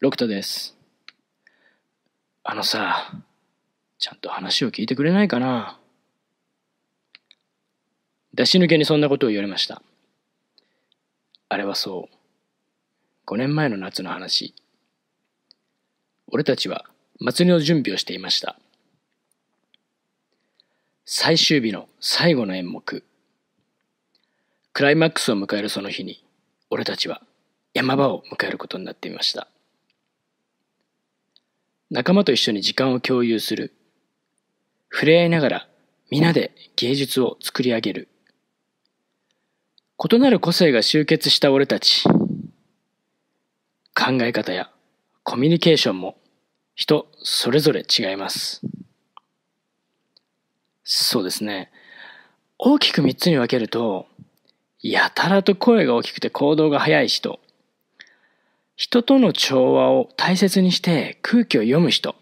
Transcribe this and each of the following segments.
ロクタです。あのさ、ちゃんと話を聞いてくれないかな出し抜けにそんなことを言われました。あれはそう。5年前の夏の話。俺たちは祭りの準備をしていました。最終日の最後の演目。クライマックスを迎えるその日に、俺たちは山場を迎えることになっていました。仲間と一緒に時間を共有する。触れ合いながら皆で芸術を作り上げる。異なる個性が集結した俺たち。考え方やコミュニケーションも人それぞれ違います。そうですね。大きく三つに分けると、やたらと声が大きくて行動が早い人。人との調和を大切にして空気を読む人。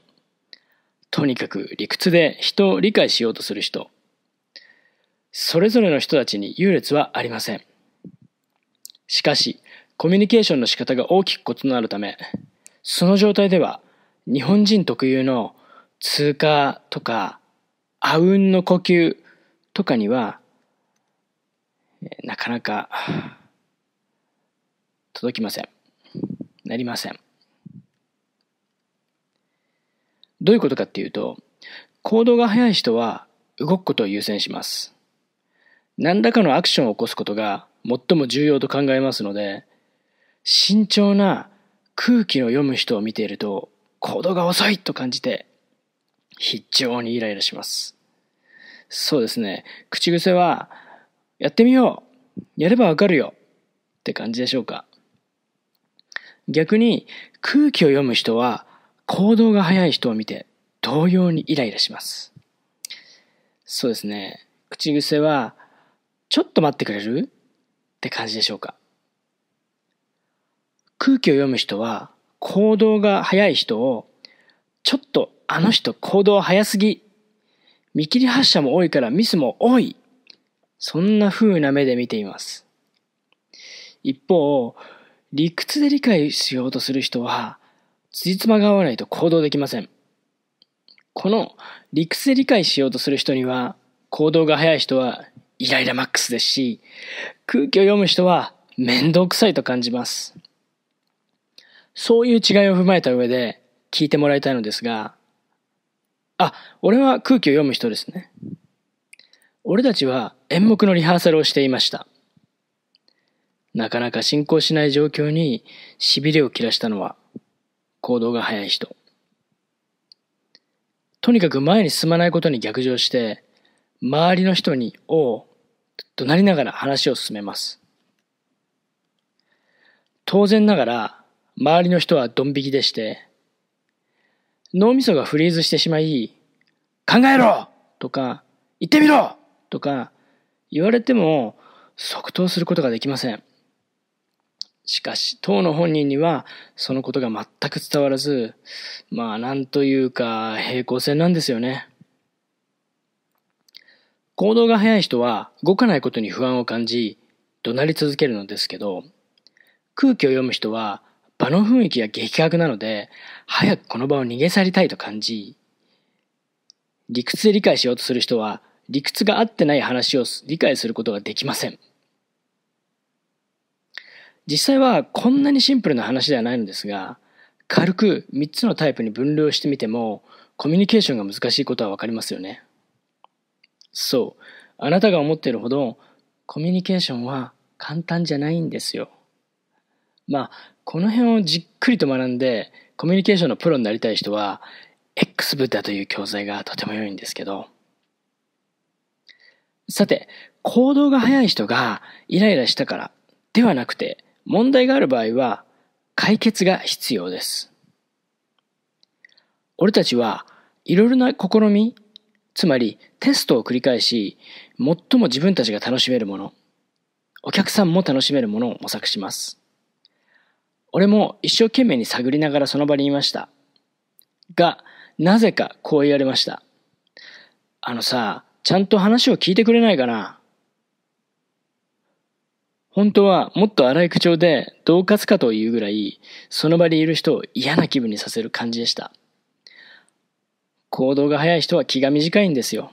とにかく理屈で人を理解しようとする人。それぞれの人たちに優劣はありません。しかし、コミュニケーションの仕方が大きく異なるため、その状態では日本人特有の通過とか、あうんの呼吸とかには、なかなか届きません。なりません。どういうことかっていうと、行動が早い人は動くことを優先します。何らかのアクションを起こすことが最も重要と考えますので、慎重な空気の読む人を見ていると、行動が遅いと感じて、非常にイライラします。そうですね。口癖は、やってみようやればわかるよって感じでしょうか。逆に空気を読む人は行動が早い人を見て同様にイライラします。そうですね。口癖は、ちょっと待ってくれるって感じでしょうか。空気を読む人は行動が早い人を、ちょっとあの人行動早すぎ。見切り発車も多いからミスも多い。そんな風な目で見ています。一方、理屈で理解しようとする人は、辻褄が合わないと行動できません。この理屈で理解しようとする人には、行動が早い人はイライラマックスですし、空気を読む人は面倒くさいと感じます。そういう違いを踏まえた上で聞いてもらいたいのですが、あ、俺は空気を読む人ですね。俺たちは演目のリハーサルをしていました。なかなか進行しない状況に痺れを切らしたのは行動が早い人。とにかく前に進まないことに逆上して、周りの人に、おう、鳴りながら話を進めます。当然ながら、周りの人はドン引きでして、脳みそがフリーズしてしまい、考えろとか、言ってみろとか、言われても即答することができません。しかし、当の本人にはそのことが全く伝わらず、まあなんというか平行線なんですよね。行動が早い人は動かないことに不安を感じ、怒鳴り続けるのですけど、空気を読む人は場の雰囲気が激悪なので、早くこの場を逃げ去りたいと感じ、理屈で理解しようとする人は理屈が合ってない話を理解することができません。実際はこんなにシンプルな話ではないのですが軽く3つのタイプに分類をしてみてもコミュニケーションが難しいことは分かりますよね。そうあなたが思っているほどコミュニケーションは簡単じゃないんですよ。まあこの辺をじっくりと学んでコミュニケーションのプロになりたい人は X ブッダという教材がとても良いんですけどさて行動が早い人がイライラしたからではなくて問題がある場合は解決が必要です。俺たちはいろいろな試み、つまりテストを繰り返し、最も自分たちが楽しめるもの、お客さんも楽しめるものを模索します。俺も一生懸命に探りながらその場にいました。が、なぜかこう言われました。あのさ、ちゃんと話を聞いてくれないかな本当はもっと荒い口調で恫喝かというぐらいその場にいる人を嫌な気分にさせる感じでした行動が早い人は気が短いんですよ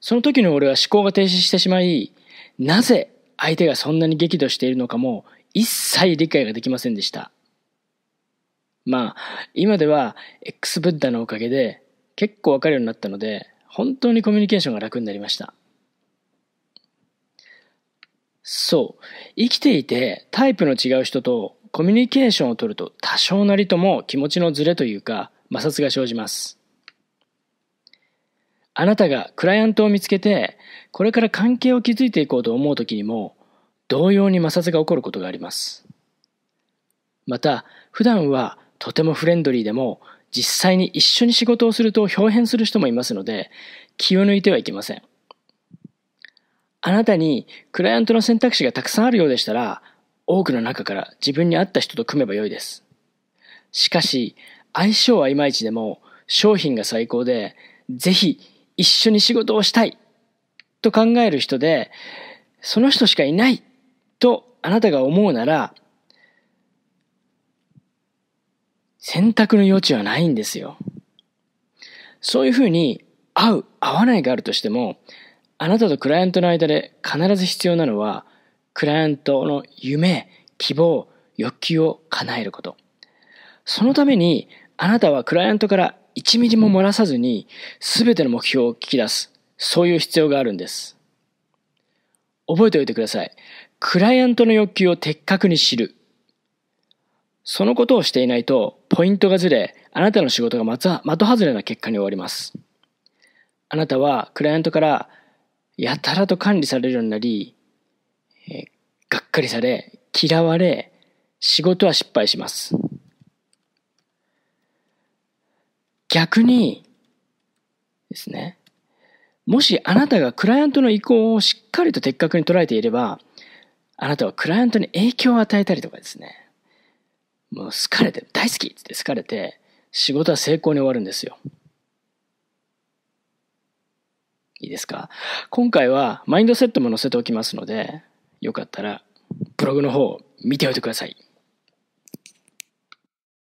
その時の俺は思考が停止してしまいなぜ相手がそんなに激怒しているのかも一切理解ができませんでしたまあ今では X ブッダのおかげで結構わかるようになったので本当にコミュニケーションが楽になりましたそう生きていてタイプの違う人とコミュニケーションをとると多少なりとも気持ちのズレというか摩擦が生じますあなたがクライアントを見つけてこれから関係を築いていこうと思う時にも同様に摩擦が起こることがありますまた普段はとてもフレンドリーでも実際に一緒に仕事をすると表変する人もいますので気を抜いてはいけませんあなたにクライアントの選択肢がたくさんあるようでしたら、多くの中から自分に合った人と組めばよいです。しかし、相性はいまいちでも、商品が最高で、ぜひ一緒に仕事をしたいと考える人で、その人しかいないとあなたが思うなら、選択の余地はないんですよ。そういうふうに、合う、合わないがあるとしても、あなたとクライアントの間で必ず必要なのは、クライアントの夢、希望、欲求を叶えること。そのために、あなたはクライアントから1ミリも漏らさずに、全ての目標を聞き出す。そういう必要があるんです。覚えておいてください。クライアントの欲求を的確に知る。そのことをしていないと、ポイントがずれ、あなたの仕事が的外れな結果に終わります。あなたはクライアントからやたらと管理されるようになり、えがっかりされ、嫌われ、仕事は失敗します。逆にですね、もしあなたがクライアントの意向をしっかりと的確に捉えていれば、あなたはクライアントに影響を与えたりとかですね、もう好かれて、大好きって好かれて、仕事は成功に終わるんですよ。いいですか今回はマインドセットも載せておきますので、よかったらブログの方見ておいてください。